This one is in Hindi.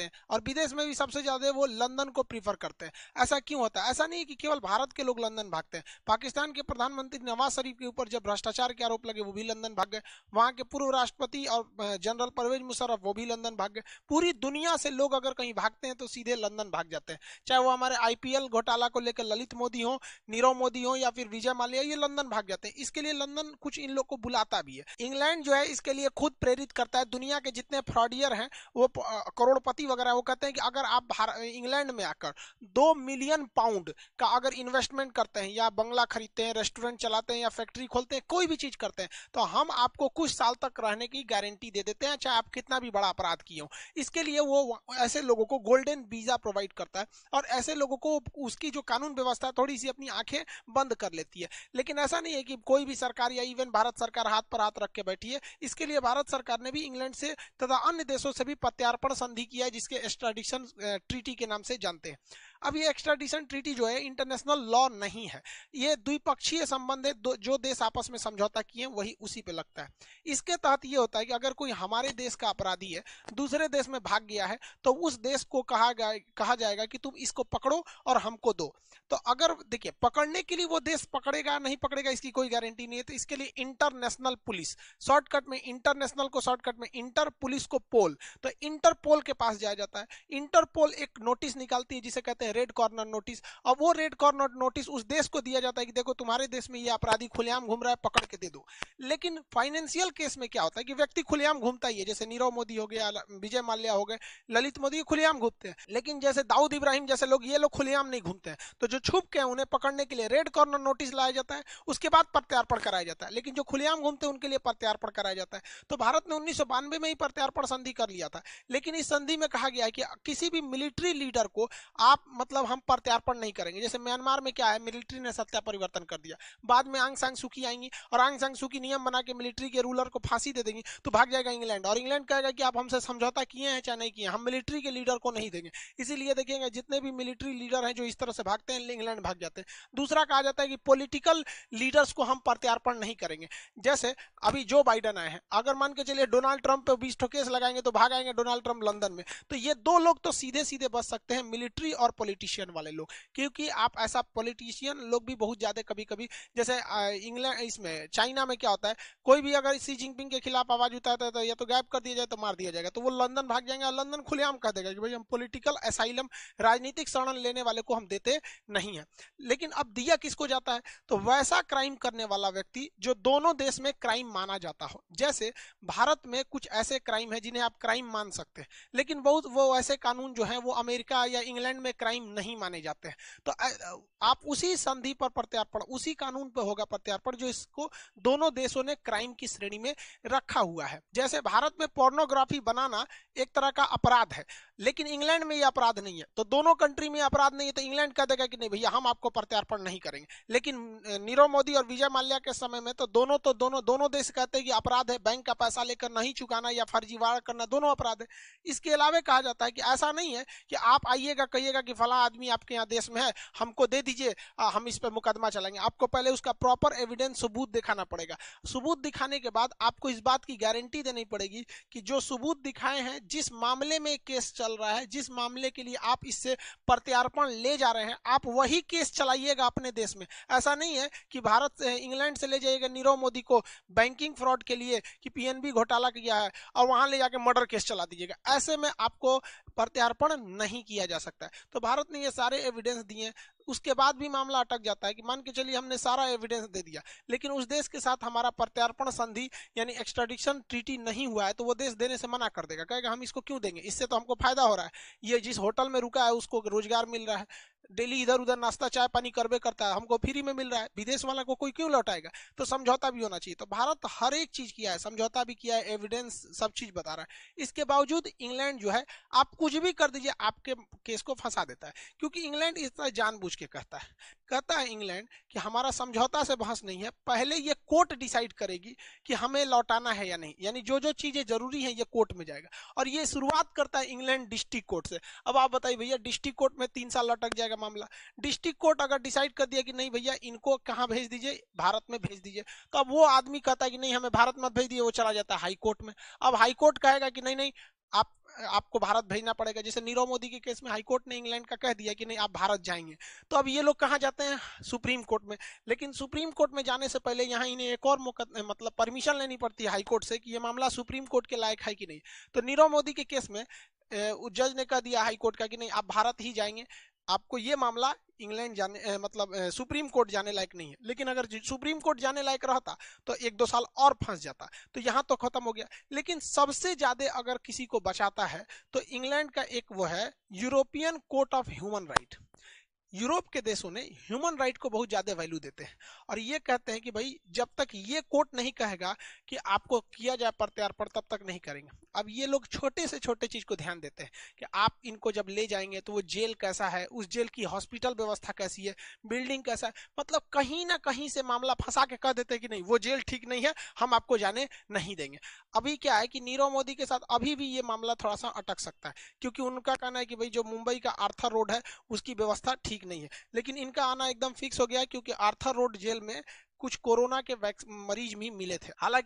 हैं और विदेश में भी सबसे ज्यादा वो लंदन को प्रीफर करते हैं ऐसा क्यों होता है ऐसा नहीं कि केवल भारत के लोग लंदन भागते हैं पाकिस्तान के प्रधानमंत्री नवाज शरीफ के ऊपर जब भ्रष्टाचार के आरोप लगे वो भी लंदन भाग गए वहां के पूर्व राष्ट्रपति और जनरल परवेज मुशर्रफ वो भी लंदन भाग गए पूरी दुनिया से लोग अगर कहीं भागते हैं तो सीधे लंदन भाग जाते हैं चाहे वो हमारे आईपीएल घोटाला को लेकर ललित मोदी हो नीरव मोदी हो या फिर विजय माल्या ये लंदन भाग जाते हैं इसके लिए लंदन कुछ इन लोग को बुलाता भी है इंग्लैंड जो है इसके लिए खुद प्रेरित करता है दुनिया के जितने फ्रॉडियर हैं वो करोड़पति व्यक्ति वगैरह वो कहते हैं कि अगर आप इंग्लैंड में आकर दो मिलियन पाउंड का अगर इन्वेस्टमेंट करते हैं या बंगला खरीदते हैं रेस्टोरेंट चलाते हैं या फैक्ट्री खोलते हैं कोई भी चीज करते हैं तो हम आपको कुछ साल तक रहने की गारंटी दे देते हैं चाहे आप कितना भी बड़ा अपराध किए हो इसके लिए वो ऐसे लोगों को गोल्डन वीजा प्रोवाइड करता है और ऐसे लोगों को उसकी जो कानून व्यवस्था थोड़ी सी अपनी आंखें बंद कर लेती है लेकिन ऐसा नहीं है कि कोई भी सरकार या इवन भारत सरकार हाथ पर हाथ रख के बैठी है इसके लिए भारत सरकार ने भी इंग्लैंड से तथा अन्य देशों से भी प्रत्यार्पण संधि किया जिसके एक्स्ट्राडिक्शन ट्रीटी के नाम से जानते हैं अब ये एक्स्ट्राडिशन ट्रीटी जो है इंटरनेशनल लॉ नहीं है ये द्विपक्षीय संबंध है जो देश आपस में समझौता किए वही उसी पे लगता है इसके तहत ये होता है कि अगर कोई हमारे देश का अपराधी है दूसरे देश में भाग गया है तो उस देश को कहा गया कहा जाएगा कि तुम इसको पकड़ो और हमको दो तो अगर देखिए पकड़ने के लिए वो देश पकड़ेगा नहीं पकड़ेगा इसकी कोई गारंटी नहीं है तो इसके लिए इंटरनेशनल पुलिस शॉर्टकट में इंटरनेशनल को शॉर्टकट में इंटर पुलिस को पोल तो इंटरपोल के पास जाया जाता है इंटरपोल एक नोटिस निकालती है जिसे कहते हैं रेड कॉर्नर नोटिस अब वो रेड कॉर्नर नोटिस उस देश को दिया जाता है कि देखो तुम्हारे देश में ये अपराधी खुलेआम घूम रहा है पकड़ के दे दो लेकिन फाइनेंशियल केस में क्या होता है कि व्यक्ति खुलेआम घूमता ही है जैसे नीरव मोदी हो गया विजय माल्या हो गए ललित मोदी खुलेआम घूमते हैं लेकिन जैसे दाऊद इब्राहिम जैसे लोग ये लोग खुलेआम नहीं घूमते हैं तो जो छुप के उन्हें पकड़ने के लिए रेड कॉर्नर नोटिस लाया जाता है उसके बाद प्रत्यार्पण कराया जाता है लेकिन जो खुलेआम घूमते हैं उनके लिए प्रत्यार्पण कराया जाता है तो भारत ने उन्नीस में ही प्रत्यार्पण संधि कर लिया था लेकिन इस संधि में कहा गया है कि किसी भी मिलिट्री लीडर को आप मतलब हम प्रत्यार्पण नहीं करेंगे जैसे म्यांमार में क्या है मिलिट्री ने सत्या परिवर्तन कर दिया बाद में आंग सांग सुखी आएंगी और आंग सांग सुखी नियम बना के मिलिट्री के रूलर को फांसी दे देंगी तो भाग जाएगा इंग्लैंड और इंग्लैंड कहेगा कि आप हमसे समझौता किए हैं चाहे नहीं किए हम मिलिट्री के लीडर को नहीं देंगे इसीलिए देखेंगे जितने भी मिलिट्री लीडर हैं जो इस तरह से भागते हैं इंग्लैंड भाग जाते हैं दूसरा कहा जाता है कि पोलिटिकल लीडर्स को हम प्रत्यार्पण नहीं करेंगे जैसे अभी जो बाइडन आए हैं अगर मान के चलिए डोनाल्ड ट्रंप पे बीस ठोकेस लगाएंगे तो भाग आएंगे डोनाल्ड ट्रंप लंदन में तो ये दो लोग तो सीधे सीधे बच सकते हैं मिलिट्री और पोलिटिकल पॉलिटिशियन वाले लोग क्योंकि आप ऐसा पॉलिटिशियन लोग भी बहुत ज्यादा कभी कभी जैसे इंग्लैंड इसमें चाइना में क्या होता है कोई भी अगर सी जिनपिंग के खिलाफ आवाज उठाता है तो या तो गैप कर दिया जाए तो मार दिया जाएगा तो वो लंदन भाग जाएंगे और लंदन खुलेआम कह देगा कि भाई हम पोलिटिकल असाइलम राजनीतिक शरण लेने वाले को हम देते नहीं है लेकिन अब दिया किसको जाता है तो वैसा क्राइम करने वाला व्यक्ति जो दोनों देश में क्राइम माना जाता हो जैसे भारत में कुछ ऐसे क्राइम है जिन्हें आप क्राइम मान सकते हैं लेकिन बहुत वो ऐसे कानून जो है वो अमेरिका या इंग्लैंड में क्राइम क्राइम नहीं माने जाते हैं तो आप उसी संधि पर प्रत्यार्पण उसी कानून पर होगा प्रत्यार्पण जो इसको दोनों देशों ने क्राइम की श्रेणी में रखा हुआ है जैसे भारत में पोर्नोग्राफी बनाना एक तरह का अपराध है लेकिन इंग्लैंड में यह अपराध नहीं है तो दोनों कंट्री में अपराध नहीं है तो इंग्लैंड कह देगा कि नहीं भैया हम आपको प्रत्यार्पण नहीं करेंगे लेकिन नीरव मोदी और विजय माल्या के समय में तो दोनों तो दोनों दोनों देश कहते हैं कि अपराध है बैंक का पैसा लेकर नहीं चुकाना या फर्जीवाड़ा करना दोनों अपराध है इसके अलावा कहा जाता है कि ऐसा नहीं है कि आप आइएगा कहिएगा कि फला आदमी आपके यहाँ देश में है हमको दे दीजिए हम इस पर मुकदमा चलाएंगे आपको पहले उसका प्रॉपर एविडेंस सबूत दिखाना पड़ेगा सबूत दिखाने के बाद आपको इस बात की गारंटी देनी पड़ेगी कि जो सबूत दिखाए हैं जिस मामले में केस चल रहा है जिस मामले के लिए आप इससे प्रत्यार्पण ले जा रहे हैं आप वही केस चलाइएगा अपने देश में ऐसा नहीं है कि भारत इंग्लैंड से ले जाइएगा नीरव मोदी को बैंकिंग फ्रॉड के लिए कि पीएनबी घोटाला किया है और वहां ले जाके मर्डर केस चला दीजिएगा ऐसे में आपको प्रत्यार्पण नहीं किया जा सकता है तो भारत भारत ने ये सारे एविडेंस दिए उसके बाद भी मामला अटक जाता है कि मान के चलिए हमने सारा एविडेंस दे दिया लेकिन उस देश के साथ हमारा प्रत्यार्पण संधि यानी एक्सट्रेडिक्शन ट्रीटी नहीं हुआ है तो वो देश देने से मना कर देगा कहेगा हम इसको क्यों देंगे इससे तो हमको फायदा हो रहा है ये जिस होटल में रुका है उसको रोजगार मिल रहा है डेली इधर उधर नाश्ता चाय पानी करबे करता है हमको फ्री में मिल रहा है विदेश वाला को कोई क्यों लौटाएगा तो समझौता भी होना चाहिए तो भारत हर एक चीज किया है समझौता भी किया है एविडेंस सब चीज बता रहा है इसके बावजूद इंग्लैंड जो है आप कुछ भी कर दीजिए आपके केस को फंसा देता है क्योंकि इंग्लैंड इतना जानबूझ पूछ के कहता है कहता है इंग्लैंड कि हमारा समझौता से बहस नहीं है पहले ये कोर्ट डिसाइड करेगी कि हमें लौटाना है या नहीं यानी जो जो चीजें जरूरी हैं ये कोर्ट में जाएगा और ये शुरुआत करता है इंग्लैंड डिस्ट्रिक्ट कोर्ट से अब आप बताइए भैया डिस्ट्रिक्ट कोर्ट में तीन साल लटक जाएगा मामला डिस्ट्रिक्ट कोर्ट अगर डिसाइड कर दिया कि नहीं भैया इनको कहाँ भेज दीजिए भारत में भेज दीजिए तो अब वो आदमी कहता है कि नहीं हमें भारत मत भेज दिए वो चला जाता है हाईकोर्ट में अब हाईकोर्ट कहेगा कि नहीं नहीं आप आपको भारत भेजना पड़ेगा जैसे नीरव मोदी के केस में हाईकोर्ट ने इंग्लैंड का कह दिया कि नहीं आप भारत जाएंगे तो अब ये लोग कहाँ जाते हैं सुप्रीम कोर्ट में लेकिन सुप्रीम कोर्ट में जाने से पहले यहाँ इन्हें एक और मतलब परमिशन लेनी पड़ती है हाईकोर्ट से कि ये मामला सुप्रीम कोर्ट के लायक है कि नहीं तो नीरव मोदी के केस में जज ने कह दिया हाईकोर्ट का कि नहीं आप भारत ही जाएंगे आपको ये मामला इंग्लैंड जाने मतलब सुप्रीम कोर्ट जाने लायक नहीं है लेकिन अगर सुप्रीम कोर्ट जाने लायक रहता तो एक दो साल और फंस जाता तो यहाँ तो खत्म हो गया लेकिन सबसे ज्यादा अगर किसी को बचाता है तो इंग्लैंड का एक वो है European Court of Human Right Europe के देशों ने ह्यूमन राइट को बहुत ज्यादा वैल्यू देते हैं और ये कहते हैं कि भाई जब तक ये कोर्ट नहीं कहेगा कि आपको किया जाए प्रत्यार्पण तब तक नहीं करेंगे अब ये लोग छोटे से छोटे चीज को ध्यान देते हैं कि आप इनको जब ले जाएंगे तो वो जेल कैसा है उस जेल की हॉस्पिटल व्यवस्था कैसी है बिल्डिंग कैसा है मतलब कहीं ना कहीं से मामला फंसा के कह देते हैं कि नहीं वो जेल ठीक नहीं है हम आपको जाने नहीं देंगे अभी क्या है कि नीरव मोदी के साथ अभी भी ये मामला थोड़ा सा अटक सकता है क्योंकि उनका कहना है कि भाई जो मुंबई का आर्थर रोड है उसकी व्यवस्था ठीक ठीक नहीं है लेकिन इनका आना एकदम फिक्स हो गया क्योंकि आर्थर रोड जेल में कुछ कोरोना के मरीज भी मिले थे हालांकि